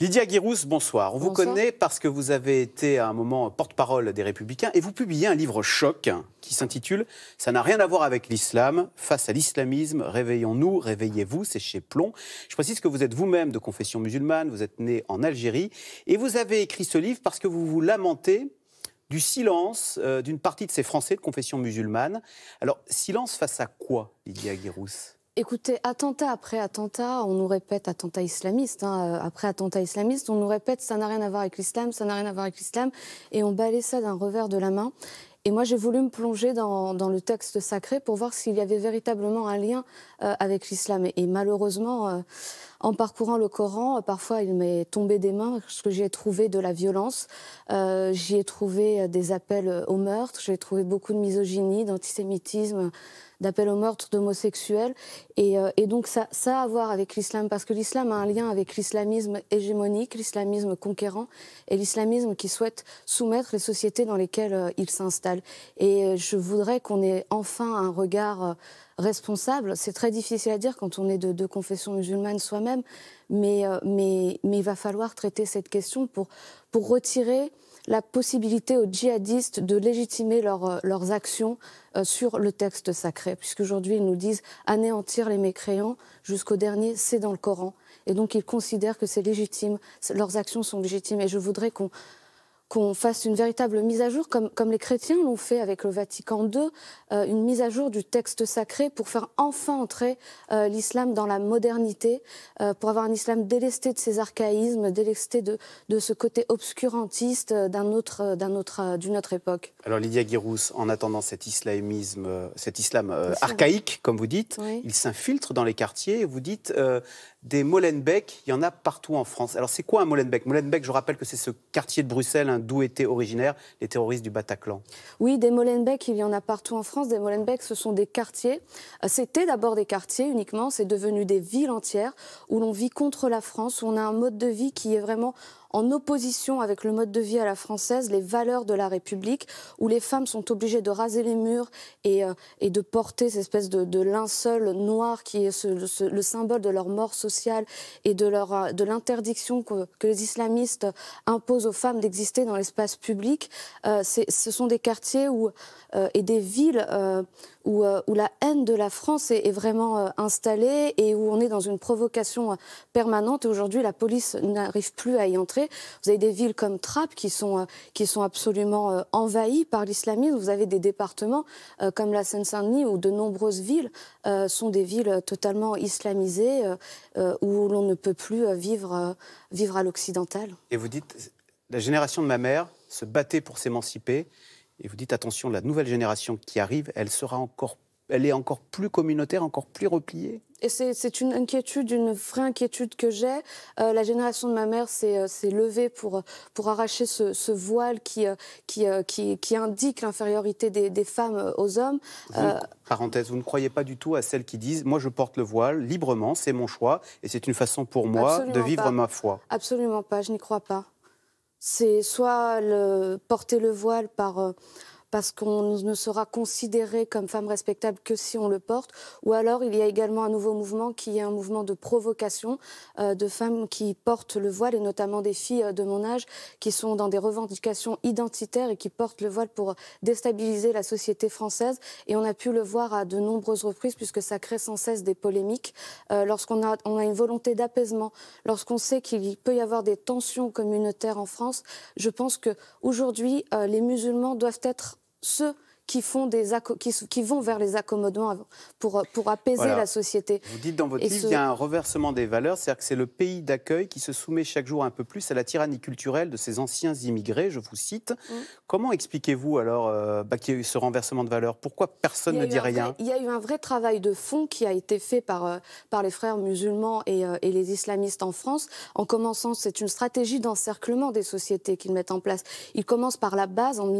Lydia Guirous, bonsoir. On vous connaît parce que vous avez été à un moment porte-parole des Républicains et vous publiez un livre choc qui s'intitule Ça n'a rien à voir avec l'islam, face à l'islamisme, réveillons-nous, réveillez-vous, c'est chez Plomb. Je précise que vous êtes vous-même de confession musulmane, vous êtes né en Algérie et vous avez écrit ce livre parce que vous vous lamentez du silence euh, d'une partie de ces Français de confession musulmane. Alors, silence face à quoi, Lydia Aguirous Écoutez, attentat après attentat, on nous répète attentat islamiste, hein, euh, après attentat islamiste, on nous répète ça n'a rien à voir avec l'islam, ça n'a rien à voir avec l'islam, et on balaye ça d'un revers de la main. Et moi, j'ai voulu me plonger dans, le texte sacré pour voir s'il y avait véritablement un lien euh, avec l'islam. Et, malheureusement, en parcourant le Coran, euh, parfois il m'est tombé des mains parce que j'y ai trouvé de la violence, euh, j'y ai trouvé euh, des appels au meurtre, j'ai trouvé beaucoup de misogynie, d'antisémitisme, d'appels au meurtre d'homosexuels. Et, donc ça, a à voir avec l'islam, parce que l'islam a un lien avec l'islamisme hégémonique, l'islamisme conquérant, et l'islamisme qui souhaite soumettre les sociétés dans lesquelles il s'installe. Et je voudrais qu'on ait enfin un regard responsable. C'est très difficile à dire quand on est de, confession musulmane soi-même, mais, euh, mais, mais, il va falloir traiter cette question pour, pour retirer la possibilité aux djihadistes de légitimer euh, leurs actions euh, sur le texte sacré, puisqu'aujourd'hui ils nous disent anéantir les mécréants jusqu'au dernier, c'est dans le Coran. Et donc ils considèrent que c'est légitime, leurs actions sont légitimes. Et je voudrais qu'on qu'on fasse une véritable mise à jour, comme, les chrétiens l'ont fait avec le Vatican II, euh, une mise à jour du texte sacré pour faire enfin entrer euh, l'islam dans la modernité, euh, pour avoir un islam délesté de ses archaïsmes, délesté de, ce côté obscurantiste d'un autre, d'une autre époque. Alors Lydia Guirous, en attendant cet islamisme, cet islam archaïque, comme vous dites, il s'infiltre dans les quartiers. vous dites, des Molenbeek, il y en a partout en France. Alors c'est quoi un Molenbeek Molenbeek, je rappelle que c'est ce quartier de Bruxelles hein, d'où étaient originaires les terroristes du Bataclan. Oui, des Molenbeek, il y en a partout en France. Des Molenbeek, ce sont des quartiers. Euh, c'était d'abord des quartiers uniquement, c'est devenu des villes entières où l'on vit contre la France, où on a un mode de vie qui est vraiment en opposition avec le mode de vie à la française, les valeurs de la République, où les femmes sont obligées de raser les murs et, euh, de porter cette espèce de, linceul noir qui est le symbole de leur mort sociale et de, leur, euh, de l'interdiction que, les islamistes imposent aux femmes d'exister dans l'espace public. Euh, ce sont des quartiers où, et des villes où, la haine de la France est, est vraiment installée et où on est dans une provocation permanente. Et aujourd'hui, la police n'arrive plus à y entrer. Vous avez des villes comme Trappes qui sont, euh, qui sont absolument euh, envahies par l'islamisme. Vous avez des départements euh, comme la Seine-Saint-Denis où de nombreuses villes sont des villes totalement islamisées où l'on ne peut plus vivre, vivre à l'occidental. Et vous dites, la génération de ma mère se battait pour s'émanciper. Et vous dites, attention, la nouvelle génération qui arrive, elle sera encore elle est encore plus communautaire, encore plus repliée. Et c'est une inquiétude, une vraie inquiétude que j'ai. Euh, la génération de ma mère s'est euh, levée pour, pour arracher ce, voile qui, euh, qui, qui, indique l'infériorité des, femmes aux hommes. parenthèse, vous ne croyez pas du tout à celles qui disent Moi, je porte le voile librement, c'est mon choix, et c'est une façon pour moi de vivre ma foi. Absolument pas, je n'y crois pas. C'est soit le, porter le voile par parce qu'on ne sera considéré comme femme respectable que si on le porte. Ou alors, il y a également un nouveau mouvement qui est un mouvement de provocation euh, de femmes qui portent le voile, et notamment des filles euh, de mon âge, qui sont dans des revendications identitaires et qui portent le voile pour déstabiliser la société française. Et on a pu le voir à de nombreuses reprises, puisque ça crée sans cesse des polémiques. Euh, lorsqu'on a, on a une volonté d'apaisement, lorsqu'on sait qu'il peut y avoir des tensions communautaires en France, je pense qu'aujourd'hui, euh, les musulmans doivent être 是。qui, font des qui, vont vers les accommodements pour, pour apaiser la société. Vous dites dans votre livre qu'il y a un renversement des valeurs, c'est-à-dire que c'est le pays d'accueil qui se soumet chaque jour un peu plus à la tyrannie culturelle de ces anciens immigrés, je vous cite. Mmh. Comment expliquez-vous alors euh, bah, qu'il y a eu ce renversement de valeurs Pourquoi personne ne dit rien Il y a eu un vrai travail de fond qui a été fait par, euh, par les frères musulmans euh, et, les islamistes en France, en commençant, c'est une stratégie d'encerclement des sociétés qu'ils mettent en place. Ils commencent par la base en,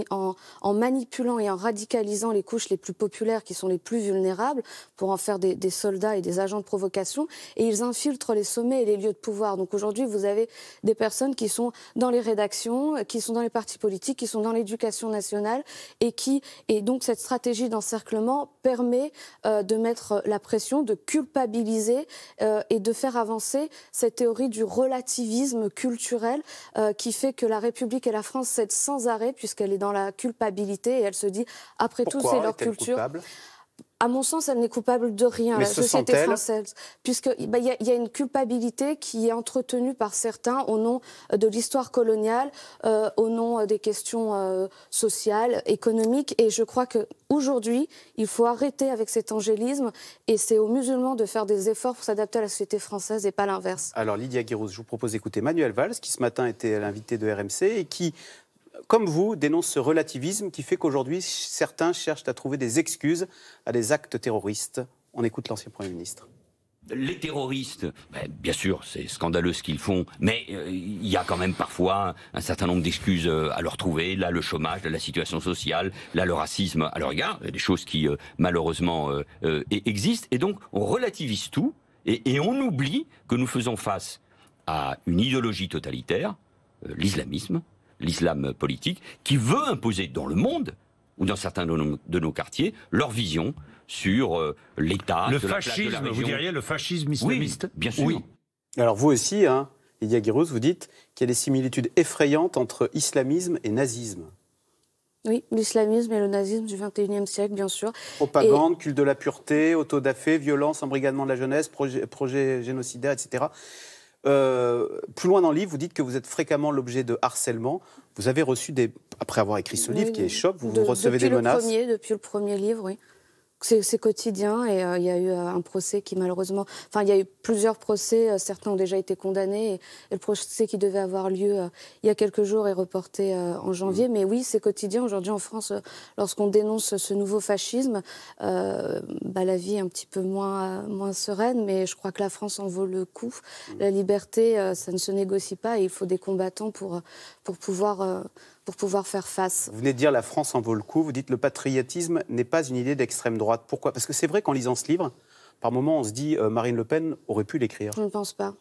en manipulant et en radicalisant radicalisant les couches les plus populaires, qui sont les plus vulnérables, pour en faire des, soldats et des agents de provocation, et ils infiltrent les sommets et les lieux de pouvoir. Donc aujourd'hui, vous avez des personnes qui sont dans les rédactions, qui sont dans les partis politiques, qui sont dans l'éducation nationale, et qui, et donc cette stratégie d'encerclement permet euh, de mettre la pression, de culpabiliser euh, et de faire avancer cette théorie du relativisme culturel euh, qui fait que la République et la France cèdent sans arrêt puisqu'elle est dans la culpabilité et elle se dit après tout, c'est leur culture. Coupable à mon sens, elle n'est coupable de rien, la société française, puisque bah, il y, y, a une culpabilité qui est entretenue par certains au nom euh, de l'histoire coloniale, euh, au nom euh, des questions sociales, économiques, et je crois que aujourd'hui, il faut arrêter avec cet angélisme, et c'est aux musulmans de faire des efforts pour s'adapter à la société française et pas l'inverse. Alors Lydia Guérouz, je vous propose d'écouter Manuel Valls, qui ce matin était l'invité de RMC et qui comme vous, dénonce ce relativisme qui fait qu'aujourd'hui, certains cherchent à trouver des excuses à des actes terroristes. On écoute l'ancien Premier ministre. Les terroristes, ben, bien sûr, c'est scandaleux ce qu'ils font, mais euh, il y a quand même parfois un, certain nombre d'excuses euh, à leur trouver. Là, le chômage, la situation sociale, là, le racisme. à leur égard des choses qui, euh, malheureusement, e-, existent. Et donc, on relativise tout et, on oublie que nous faisons face à une idéologie totalitaire, l'islamisme, l'islam politique, qui veut imposer dans le monde, ou dans certains de nos, quartiers, leur vision sur euh, l'État, le fascisme. vous diriez le fascisme islamiste, bien sûr. Oui. Alors vous aussi, hein, Lydia Girouz, vous dites qu'il y a des similitudes effrayantes entre islamisme et nazisme. Oui, l'islamisme et le nazisme du XXIe siècle, bien sûr. Propagande, culte de la pureté, auto-dafé, violence, embrigadement de la jeunesse, projet, projet génocidaire, etc. Euh, plus loin dans le livre, vous dites que vous êtes fréquemment l'objet de harcèlement. Vous avez reçu des. Après avoir écrit ce livre qui est choc, vous, recevez des menaces. premier, depuis le premier livre, oui c'est quotidien et euh, il y a eu euh, un procès qui malheureusement, enfin il y a eu plusieurs procès, euh, certains ont déjà été condamnés et, le procès qui devait avoir lieu il y a quelques jours est reporté en janvier. Mmh. Mais oui, c'est quotidien aujourd'hui en France. lorsqu'on dénonce ce nouveau fascisme, bah, la vie est un petit peu moins sereine, mais je crois que la France en vaut le coup. Mmh. La liberté, ça ne se négocie pas et il faut des combattants pour pour pouvoir pour pouvoir faire face. Vous venez de dire la France en vaut le coup, vous dites le patriotisme n'est pas une idée d'extrême droite. Pourquoi Parce que c'est vrai qu'en lisant ce livre, par moments on se dit euh, Marine Le Pen aurait pu l'écrire. Je ne pense pas.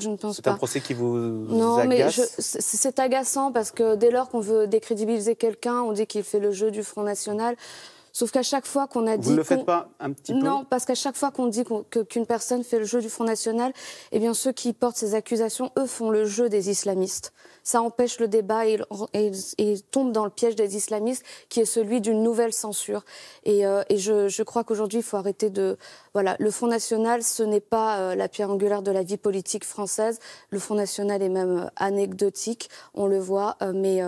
Je ne pense pas. C'est un procès qui vous, non, mais c'est agaçant parce que dès lors qu'on veut décrédibiliser quelqu'un, on dit qu'il fait le jeu du Front National. Sauf qu'à chaque fois qu'on a dit... Non, parce qu'à chaque fois qu'on dit qu'une personne fait le jeu du Front National, eh bien ceux qui portent ces accusations, eux, font le jeu des islamistes. Ça empêche le débat et, et, tombe dans le piège des islamistes, qui est celui d'une nouvelle censure. Et, euh, je, crois qu'aujourd'hui, il faut arrêter de... Voilà, le Front National, ce n'est pas euh, la pierre angulaire de la vie politique française. Le Front National est même euh, anecdotique, on le voit, mais...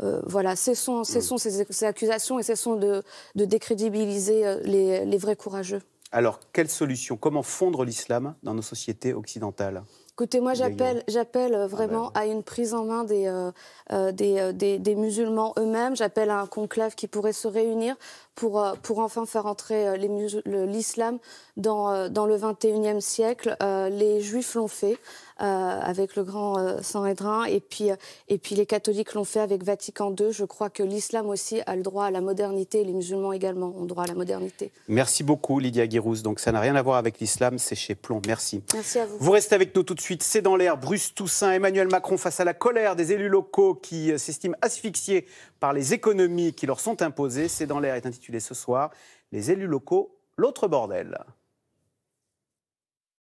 Euh, voilà, cessons, mm. cessons ces, accusations et cessons de, de décrédibiliser euh, les, vrais courageux. Alors, quelle solution Comment fondre l'islam dans nos sociétés occidentales Écoutez, moi j'appelle, j'appelle euh, vraiment ah ben. à une prise en main des musulmans eux-mêmes, j'appelle à un conclave qui pourrait se réunir pour, euh, pour enfin faire entrer euh, l'islam dans, euh, le 21e siècle. les Juifs l'ont fait. avec le grand saint Sanhedrin, et puis, et puis les catholiques l'ont fait avec Vatican II. Je crois que l'islam aussi a le droit à la modernité, et les musulmans également ont droit à la modernité. Merci beaucoup Lydia Guirouz. Donc ça n'a rien à voir avec l'islam, c'est chez Plomb. Merci. Merci à vous. Vous restez avec nous tout de suite. C'est dans l'air. Bruce Toussaint, Emmanuel Macron face à la colère des élus locaux qui s'estiment asphyxiés par les économies qui leur sont imposées. C'est dans l'air ce soir Les élus locaux, l'autre bordel.